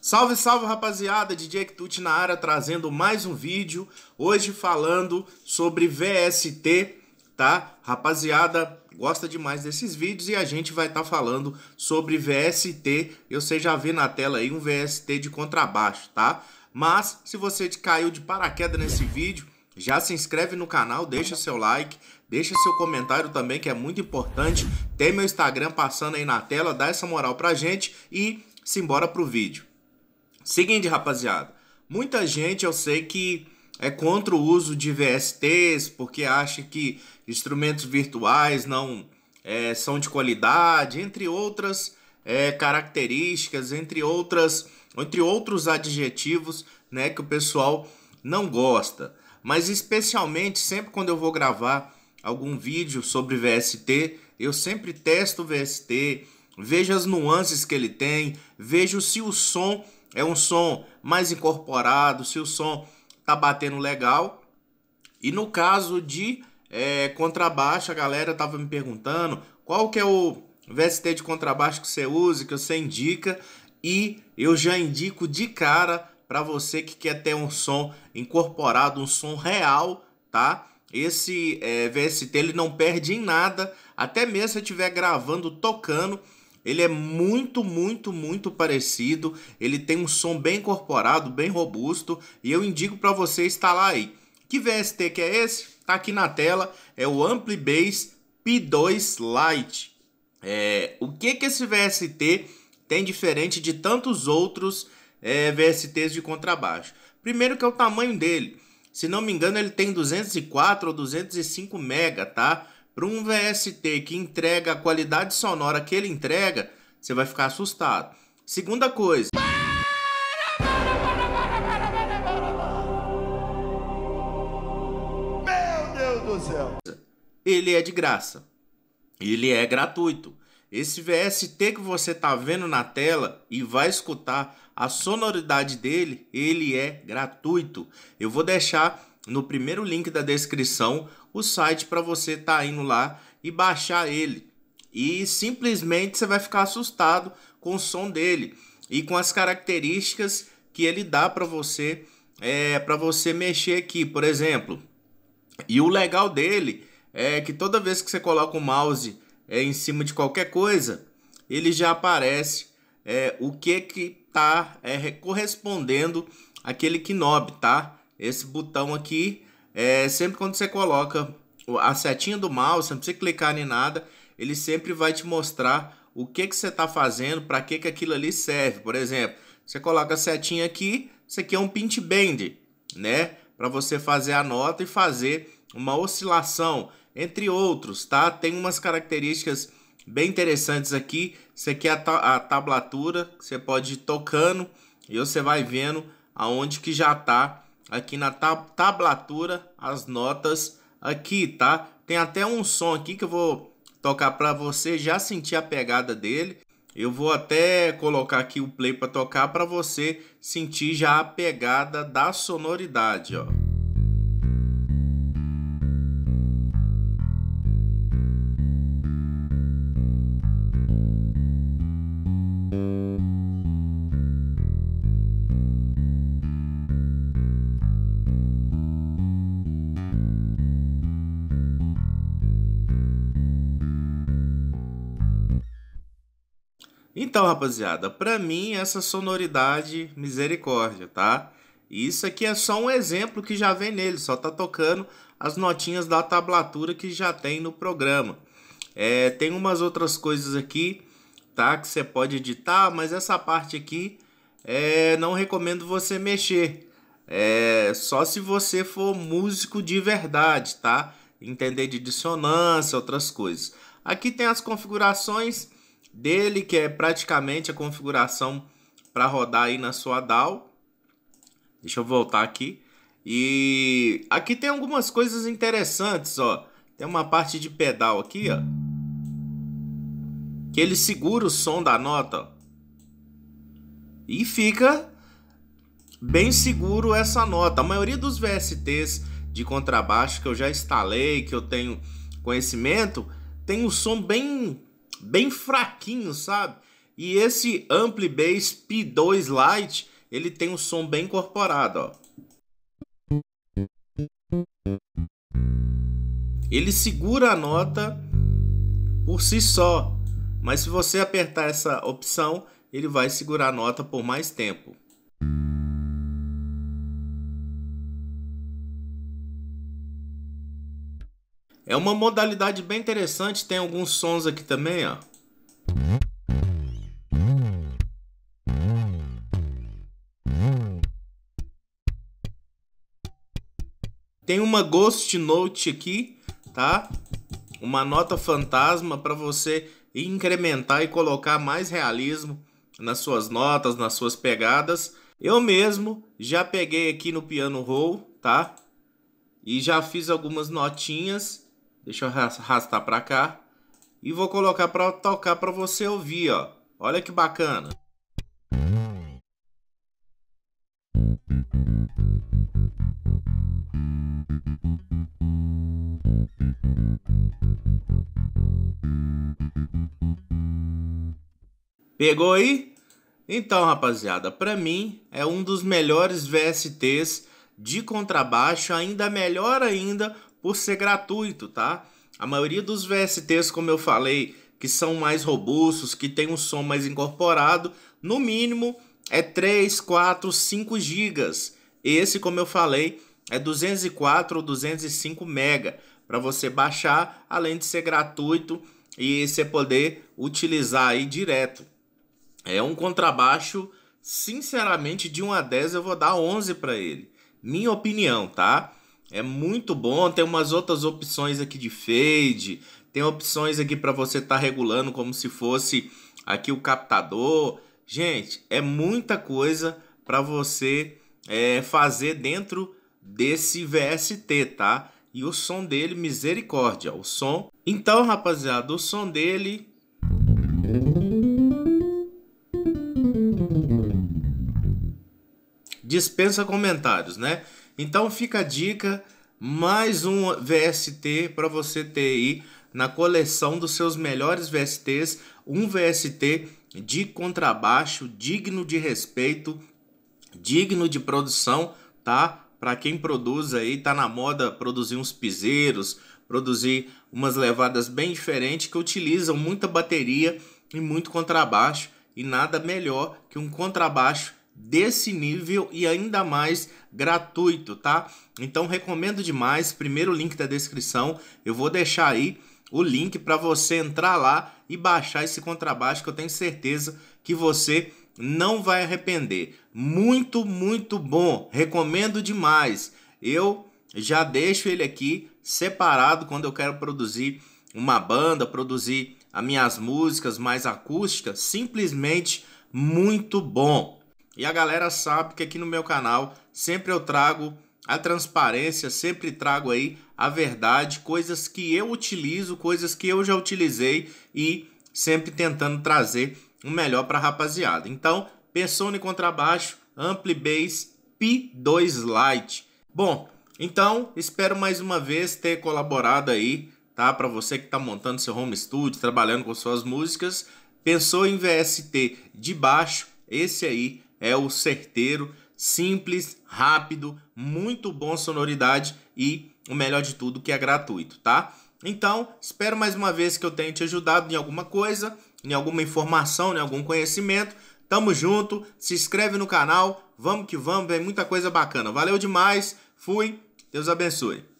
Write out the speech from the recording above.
Salve, salve rapaziada, DJ Ktut na área trazendo mais um vídeo, hoje falando sobre VST, tá? Rapaziada, gosta demais desses vídeos e a gente vai estar tá falando sobre VST, eu sei já vi na tela aí um VST de contrabaixo, tá? Mas se você caiu de paraquedas nesse vídeo, já se inscreve no canal, deixa seu like, deixa seu comentário também que é muito importante. Tem meu Instagram passando aí na tela, dá essa moral pra gente e simbora pro vídeo. Seguinte, rapaziada. Muita gente eu sei que é contra o uso de VSTs porque acha que instrumentos virtuais não é, são de qualidade, entre outras é, características, entre outras, entre outros adjetivos, né, que o pessoal não gosta. Mas especialmente sempre quando eu vou gravar algum vídeo sobre VST, eu sempre testo o VST, vejo as nuances que ele tem, vejo se o som é um som mais incorporado, se o som tá batendo legal. E no caso de é, contrabaixo, a galera tava me perguntando qual que é o VST de contrabaixo que você usa, que você indica, e eu já indico de cara para você que quer ter um som incorporado, um som real, tá? Esse é, VST ele não perde em nada, até mesmo se estiver gravando, tocando, ele é muito, muito, muito parecido. Ele tem um som bem incorporado, bem robusto. E eu indico para você instalar aí. Que VST que é esse? Tá aqui na tela. É o Ampli Bass P2 Lite. É, o que que esse VST tem diferente de tantos outros é, VSTs de contrabaixo? Primeiro que é o tamanho dele. Se não me engano, ele tem 204 ou 205 mega, tá? Para um VST que entrega a qualidade sonora que ele entrega, você vai ficar assustado. Segunda coisa. Meu Deus do céu. Ele é de graça. Ele é gratuito. Esse VST que você está vendo na tela e vai escutar a sonoridade dele, ele é gratuito. Eu vou deixar no primeiro link da descrição o site para você estar tá indo lá e baixar ele. E simplesmente você vai ficar assustado com o som dele e com as características que ele dá para você é, para você mexer aqui, por exemplo. E o legal dele é que toda vez que você coloca o mouse é, em cima de qualquer coisa, ele já aparece é, o que que tá é, correspondendo aquele knob, tá? Esse botão aqui é, sempre quando você coloca a setinha do mouse, não precisa clicar nem nada, ele sempre vai te mostrar o que, que você está fazendo, para que, que aquilo ali serve. Por exemplo, você coloca a setinha aqui, isso aqui é um pinch bend, né? Para você fazer a nota e fazer uma oscilação, entre outros, tá? Tem umas características bem interessantes aqui. Isso aqui é a, ta a tablatura, você pode ir tocando e você vai vendo aonde que já está aqui na tab tablatura as notas aqui, tá? Tem até um som aqui que eu vou tocar para você já sentir a pegada dele. Eu vou até colocar aqui o play para tocar para você sentir já a pegada da sonoridade, ó. Então, rapaziada, para mim essa sonoridade misericórdia, tá? Isso aqui é só um exemplo que já vem nele, só tá tocando as notinhas da tablatura que já tem no programa. É, tem umas outras coisas aqui, tá? Que você pode editar, mas essa parte aqui é, não recomendo você mexer. É, só se você for músico de verdade, tá? Entender de dissonância, outras coisas. Aqui tem as configurações dele, que é praticamente a configuração para rodar aí na sua DAO. Deixa eu voltar aqui. E aqui tem algumas coisas interessantes, ó. Tem uma parte de pedal aqui, ó. Que ele segura o som da nota. e fica bem seguro essa nota. A maioria dos VSTs de contrabaixo que eu já instalei, que eu tenho conhecimento, tem um som bem bem fraquinho, sabe? E esse Ampli Bass P2 Lite, ele tem um som bem incorporado, ó. Ele segura a nota por si só, mas se você apertar essa opção, ele vai segurar a nota por mais tempo. É uma modalidade bem interessante, tem alguns sons aqui também, ó. Tem uma ghost note aqui, tá? Uma nota fantasma para você incrementar e colocar mais realismo nas suas notas, nas suas pegadas. Eu mesmo já peguei aqui no piano roll, tá? E já fiz algumas notinhas Deixa eu arrastar para cá. E vou colocar para tocar para você ouvir, ó. Olha que bacana. Pegou aí? Então, rapaziada, para mim é um dos melhores VSTs de contrabaixo, ainda melhor ainda por ser gratuito, tá? A maioria dos VSTs, como eu falei, que são mais robustos, que tem um som mais incorporado, no mínimo é 3, 4, 5 GB. Esse, como eu falei, é 204 ou 205 mega para você baixar, além de ser gratuito e você poder utilizar aí direto. É um contrabaixo, sinceramente, de 1 a 10 eu vou dar 11 para ele. Minha opinião, tá? É muito bom, tem umas outras opções aqui de fade, tem opções aqui para você estar tá regulando como se fosse aqui o captador. Gente, é muita coisa para você é, fazer dentro desse VST, tá? E o som dele, misericórdia, o som. Então, rapaziada, o som dele dispensa comentários, né? Então fica a dica, mais um VST para você ter aí na coleção dos seus melhores VSTs, um VST de contrabaixo digno de respeito, digno de produção, tá? Para quem produz aí, tá na moda produzir uns piseiros, produzir umas levadas bem diferentes que utilizam muita bateria e muito contrabaixo e nada melhor que um contrabaixo desse nível e ainda mais gratuito, tá? Então recomendo demais. Primeiro link da descrição, eu vou deixar aí o link para você entrar lá e baixar esse contrabaixo que eu tenho certeza que você não vai arrepender. Muito, muito bom. Recomendo demais. Eu já deixo ele aqui separado quando eu quero produzir uma banda, produzir as minhas músicas mais acústicas, simplesmente muito bom. E a galera sabe que aqui no meu canal sempre eu trago a transparência, sempre trago aí a verdade, coisas que eu utilizo, coisas que eu já utilizei e sempre tentando trazer o melhor para a rapaziada. Então, em contrabaixo, Ampli Bass P2 Lite. Bom, então espero mais uma vez ter colaborado aí, tá? Para você que está montando seu home studio, trabalhando com suas músicas, pensou em VST de baixo, esse aí é o certeiro, simples, rápido, muito bom sonoridade e o melhor de tudo que é gratuito, tá? Então, espero mais uma vez que eu tenha te ajudado em alguma coisa, em alguma informação, em algum conhecimento. Tamo junto, se inscreve no canal, vamos que vamos, vem muita coisa bacana. Valeu demais, fui, Deus abençoe.